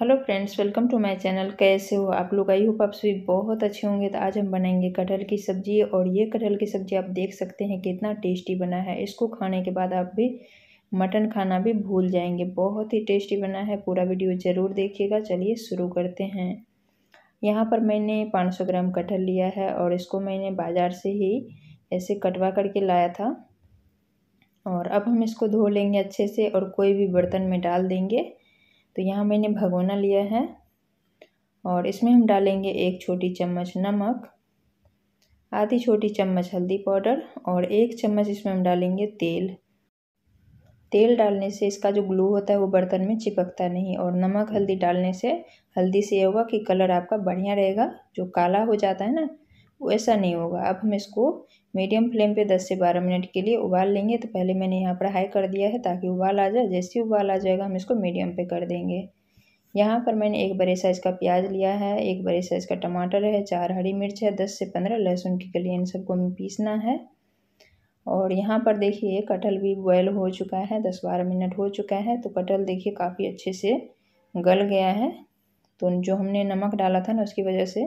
hello friends welcome to my channel कैसे हो आप लोग आई होप आप सभी बहुत अच्छे होंगे तो आज हम बनाएंगे कटहल की सब्ज़ी और ये कटहल की सब्ज़ी आप देख सकते हैं कितना टेस्टी बना है इसको खाने के बाद आप भी मटन खाना भी भूल जाएंगे बहुत ही टेस्टी बना है पूरा वीडियो ज़रूर देखिएगा चलिए शुरू करते हैं यहाँ पर मैंने पाँच ग्राम कटहल लिया है और इसको मैंने बाज़ार से ही ऐसे कटवा करके लाया था और अब हम इसको धो लेंगे अच्छे से और कोई भी बर्तन में डाल देंगे तो यहाँ मैंने भगोना लिया है और इसमें हम डालेंगे एक छोटी चम्मच नमक आधी छोटी चम्मच हल्दी पाउडर और एक चम्मच इसमें हम डालेंगे तेल तेल डालने से इसका जो ग्लू होता है वो बर्तन में चिपकता नहीं और नमक हल्दी डालने से हल्दी से ये होगा कि कलर आपका बढ़िया रहेगा जो काला हो जाता है ना वो ऐसा नहीं होगा अब हम इसको मीडियम फ्लेम पे 10 से 12 मिनट के लिए उबाल लेंगे तो पहले मैंने यहाँ पर हाई कर दिया है ताकि उबाल आ जाए जैसे ही उबाल आ जाएगा हम इसको मीडियम पे कर देंगे यहाँ पर मैंने एक बड़े साइज़ का प्याज लिया है एक बड़े साइज़ का टमाटर है चार हरी मिर्च है दस से पंद्रह लहसुन की कली इन सबको हमें पीसना है और यहाँ पर देखिए कटहल भी बॉयल हो चुका है दस बारह मिनट हो चुका है तो कटहल देखिए काफ़ी अच्छे से गल गया है तो जो हमने नमक डाला था ना उसकी वजह से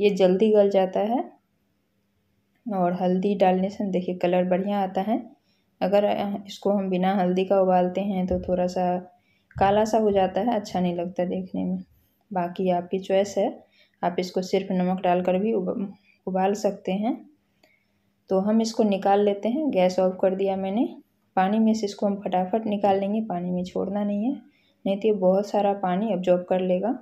ये जल्दी गल जाता है और हल्दी डालने से देखिए कलर बढ़िया आता है अगर इसको हम बिना हल्दी का उबालते हैं तो थोड़ा सा काला सा हो जाता है अच्छा नहीं लगता देखने में बाकी आपकी चॉइस है आप इसको सिर्फ नमक डालकर भी उबाल सकते हैं तो हम इसको निकाल लेते हैं गैस ऑफ कर दिया मैंने पानी में से इसको हम फटाफट निकाल लेंगे पानी में छोड़ना नहीं है नहीं तो ये बहुत सारा पानी अब्जॉर्ब कर लेगा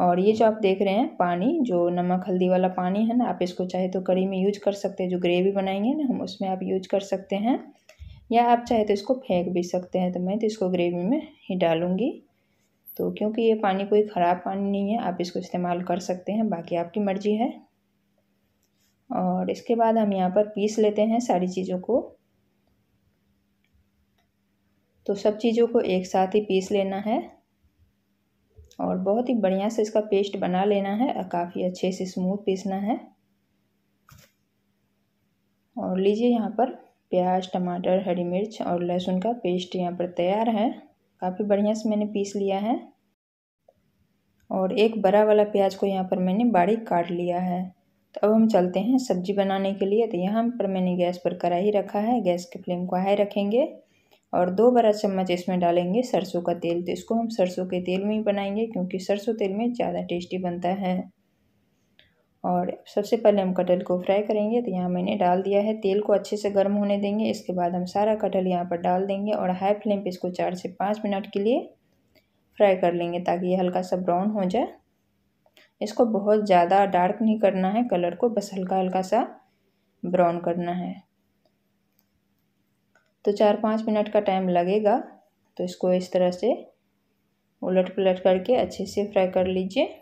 और ये जो आप देख रहे हैं पानी जो नमक हल्दी वाला पानी है ना आप इसको चाहे तो करी में यूज कर सकते हैं जो ग्रेवी बनाएंगे ना हम उसमें आप यूज कर सकते हैं या आप चाहे तो इसको फेंक भी सकते हैं तो मैं तो इसको ग्रेवी में ही डालूंगी तो क्योंकि ये पानी कोई ख़राब पानी नहीं है आप इसको इस्तेमाल कर सकते हैं बाकी आपकी मर्ज़ी है और इसके बाद हम यहाँ पर पीस लेते हैं सारी चीज़ों को तो सब चीज़ों को एक साथ ही पीस लेना है और बहुत ही बढ़िया से इसका पेस्ट बना लेना है काफ़ी अच्छे से स्मूथ पीसना है और लीजिए यहाँ पर प्याज टमाटर हरी मिर्च और लहसुन का पेस्ट यहाँ पर तैयार है काफ़ी बढ़िया से मैंने पीस लिया है और एक बड़ा वाला प्याज को यहाँ पर मैंने बारीक काट लिया है तो अब हम चलते हैं सब्जी बनाने के लिए तो यहाँ पर मैंने गैस पर कढ़ाई रखा है गैस के फ्लेम को हाई रखेंगे और दो बड़ा चम्मच इसमें डालेंगे सरसों का तेल तो इसको हम सरसों के तेल में ही बनाएंगे क्योंकि सरसों तेल में ज़्यादा टेस्टी बनता है और सबसे पहले हम कटहल को फ्राई करेंगे तो यहाँ मैंने डाल दिया है तेल को अच्छे से गर्म होने देंगे इसके बाद हम सारा कटहल यहाँ पर डाल देंगे और हाई फ्लेम पर इसको चार से पाँच मिनट के लिए फ्राई कर लेंगे ताकि ये हल्का सा ब्राउन हो जाए इसको बहुत ज़्यादा डार्क नहीं करना है कलर को बस हल्का हल्का सा ब्राउन करना है तो चार पाँच मिनट का टाइम लगेगा तो इसको इस तरह से उलट पलट करके अच्छे से फ्राई कर लीजिए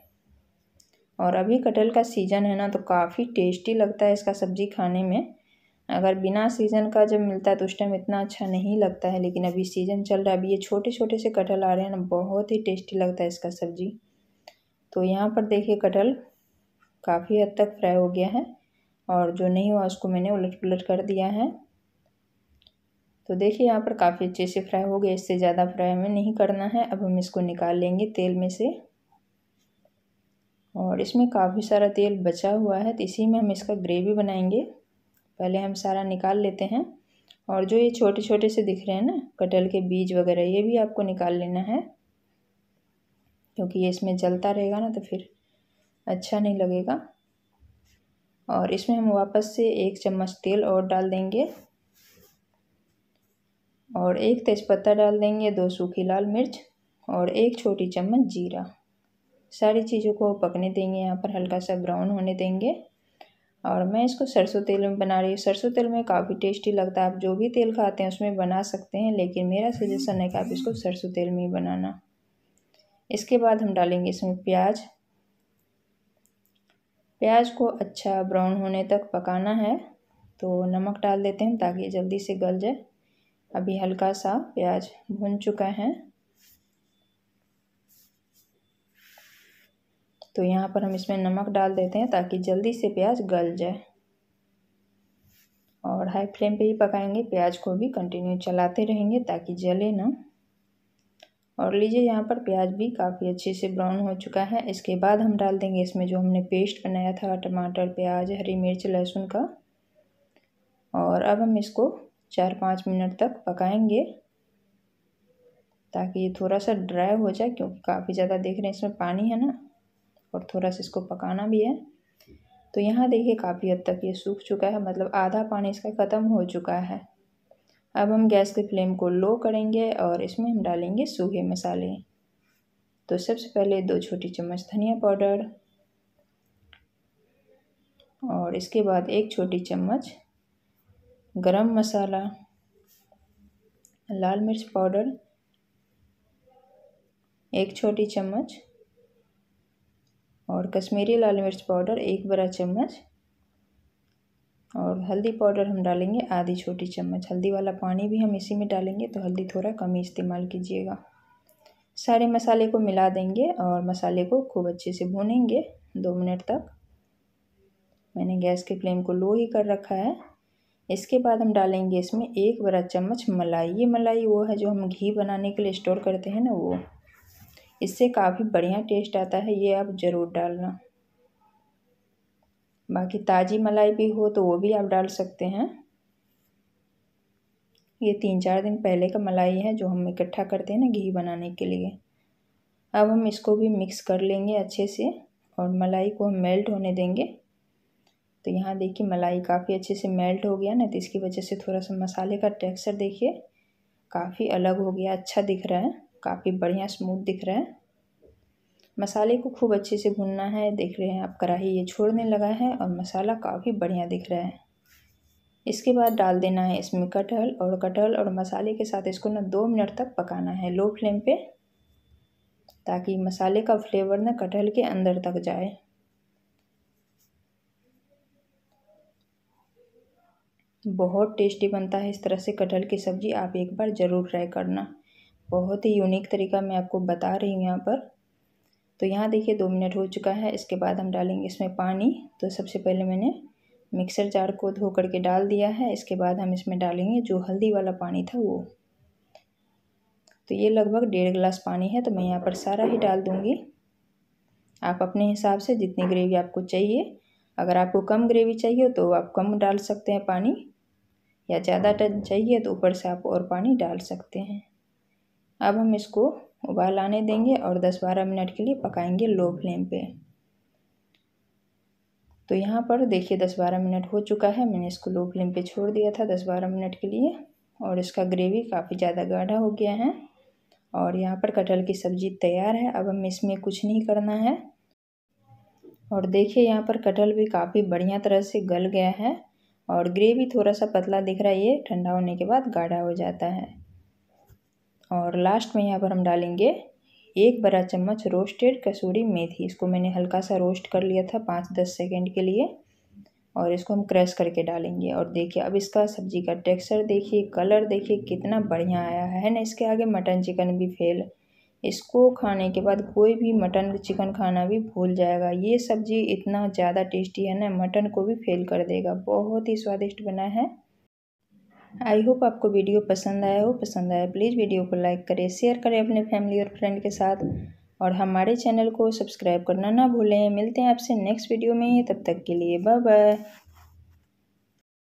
और अभी कटहल का सीज़न है ना तो काफ़ी टेस्टी लगता है इसका सब्ज़ी खाने में अगर बिना सीज़न का जब मिलता है तो उस टाइम इतना अच्छा नहीं लगता है लेकिन अभी सीज़न चल रहा है अभी ये छोटे छोटे से कटहल आ रहे हैं ना बहुत ही टेस्टी लगता है इसका सब्ज़ी तो यहाँ पर देखिए कटहल काफ़ी हद तक फ्राई हो गया है और जो नहीं हुआ उसको मैंने उलट पलट कर दिया है तो देखिए यहाँ पर काफ़ी अच्छे से फ्राई हो गया इससे ज़्यादा फ्राई हमें नहीं करना है अब हम इसको निकाल लेंगे तेल में से और इसमें काफ़ी सारा तेल बचा हुआ है तो इसी में हम इसका ग्रेवी बनाएंगे पहले हम सारा निकाल लेते हैं और जो ये छोटे छोटे से दिख रहे हैं ना कटहल के बीज वगैरह ये भी आपको निकाल लेना है क्योंकि ये इसमें जलता रहेगा ना तो फिर अच्छा नहीं लगेगा और इसमें हम वापस से एक चम्मच तेल और डाल देंगे और एक तेज़पत्ता डाल देंगे दो सूखी लाल मिर्च और एक छोटी चम्मच जीरा सारी चीज़ों को पकने देंगे यहाँ पर हल्का सा ब्राउन होने देंगे और मैं इसको सरसों तेल में बना रही हूँ सरसों तेल में काफ़ी टेस्टी लगता है आप जो भी तेल खाते हैं उसमें बना सकते हैं लेकिन मेरा सजेशन है कि आप इसको सरसों तेल में ही बनाना इसके बाद हम डालेंगे इसमें प्याज प्याज को अच्छा ब्राउन होने तक पकाना है तो नमक डाल देते हैं ताकि जल्दी से गल जाए अभी हल्का सा प्याज भुन चुका है तो यहाँ पर हम इसमें नमक डाल देते हैं ताकि जल्दी से प्याज गल जाए और हाई फ्लेम पे ही पकाएंगे प्याज को भी कंटिन्यू चलाते रहेंगे ताकि जले ना और लीजिए यहाँ पर प्याज भी काफ़ी अच्छे से ब्राउन हो चुका है इसके बाद हम डाल देंगे इसमें जो हमने पेस्ट बनाया था टमाटर प्याज हरी मिर्च लहसुन का और अब हम इसको चार पाँच मिनट तक पकाएंगे ताकि ये थोड़ा सा ड्राई हो जाए क्योंकि काफ़ी ज़्यादा देख रहे हैं इसमें पानी है ना और थोड़ा सा इसको पकाना भी है तो यहाँ देखिए काफ़ी हद तक ये सूख चुका है मतलब आधा पानी इसका ख़त्म हो चुका है अब हम गैस के फ्लेम को लो करेंगे और इसमें हम डालेंगे सूखे मसाले तो सबसे पहले दो छोटी चम्मच धनिया पाउडर और इसके बाद एक छोटी चम्मच गरम मसाला लाल मिर्च पाउडर एक छोटी चम्मच और कश्मीरी लाल मिर्च पाउडर एक बड़ा चम्मच और हल्दी पाउडर हम डालेंगे आधी छोटी चम्मच हल्दी वाला पानी भी हम इसी में डालेंगे तो हल्दी थोड़ा कम ही इस्तेमाल कीजिएगा सारे मसाले को मिला देंगे और मसाले को खूब अच्छे से भूनेंगे दो मिनट तक मैंने गैस के फ्लेम को लो ही कर रखा है इसके बाद हम डालेंगे इसमें एक बड़ा चम्मच मलाई ये मलाई वो है जो हम घी बनाने के लिए स्टोर करते हैं ना वो इससे काफ़ी बढ़िया टेस्ट आता है ये आप ज़रूर डालना बाकी ताज़ी मलाई भी हो तो वो भी आप डाल सकते हैं ये तीन चार दिन पहले का मलाई है जो हम इकट्ठा करते हैं ना घी बनाने के लिए अब हम इसको भी मिक्स कर लेंगे अच्छे से और मलाई को हम मेल्ट होने देंगे तो यहाँ देखिए मलाई काफ़ी अच्छे से मेल्ट हो गया ना तो इसकी वजह से थोड़ा सा मसाले का टेक्सचर देखिए काफ़ी अलग हो गया अच्छा दिख रहा है काफ़ी बढ़िया स्मूथ दिख रहा है मसाले को खूब अच्छे से भूनना है देख रहे हैं आप कढ़ाई ये छोड़ने लगा है और मसाला काफ़ी बढ़िया दिख रहा है इसके बाद डाल देना है इसमें कटहल और कटहल और मसाले के साथ इसको ना दो मिनट तक पकाना है लो फ्लेम पे ताकि मसाले का फ्लेवर ना कटहल के अंदर तक जाए बहुत टेस्टी बनता है इस तरह से कटहल की सब्ज़ी आप एक बार ज़रूर ट्राई करना बहुत ही यूनिक तरीका मैं आपको बता रही हूँ यहाँ पर तो यहाँ देखिए दो मिनट हो चुका है इसके बाद हम डालेंगे इसमें पानी तो सबसे पहले मैंने मिक्सर जार को धो करके डाल दिया है इसके बाद हम इसमें डालेंगे जो हल्दी वाला पानी था वो तो ये लगभग डेढ़ गिलास पानी है तो मैं यहाँ पर सारा ही डाल दूँगी आप अपने हिसाब से जितनी ग्रेवी आपको चाहिए अगर आपको कम ग्रेवी चाहिए तो आप कम डाल सकते हैं पानी या ज़्यादा चाहिए तो ऊपर से आप और पानी डाल सकते हैं अब हम इसको उबाल आने देंगे और दस बारह मिनट के लिए पकाएंगे लो फ्लेम पे तो यहाँ पर देखिए दस बारह मिनट हो चुका है मैंने इसको लो फ्लेम पे छोड़ दिया था दस बारह मिनट के लिए और इसका ग्रेवी काफ़ी ज़्यादा गाढ़ा हो गया है और यहाँ पर कटहल की सब्ज़ी तैयार है अब हमें इसमें कुछ नहीं करना है और देखिए यहाँ पर कटहल भी काफ़ी बढ़िया तरह से गल गया है और ग्रेवी थोड़ा सा पतला दिख रहा है ये ठंडा होने के बाद गाढ़ा हो जाता है और लास्ट में यहाँ पर हम डालेंगे एक बड़ा चम्मच रोस्टेड कसूरी मेथी इसको मैंने हल्का सा रोस्ट कर लिया था पाँच दस सेकेंड के लिए और इसको हम क्रश करके डालेंगे और देखिए अब इसका सब्जी का टेक्सचर देखिए कलर देखिए कितना बढ़िया आया है ना इसके आगे मटन चिकन भी फेल इसको खाने के बाद कोई भी मटन चिकन खाना भी भूल जाएगा ये सब्ज़ी इतना ज़्यादा टेस्टी है ना मटन को भी फेल कर देगा बहुत ही स्वादिष्ट बना है आई होप आपको वीडियो पसंद आया हो पसंद आया प्लीज़ वीडियो को लाइक करें शेयर करें अपने फैमिली और फ्रेंड के साथ और हमारे चैनल को सब्सक्राइब करना ना भूलें मिलते हैं आपसे नेक्स्ट वीडियो में तब तक के लिए बाय बाय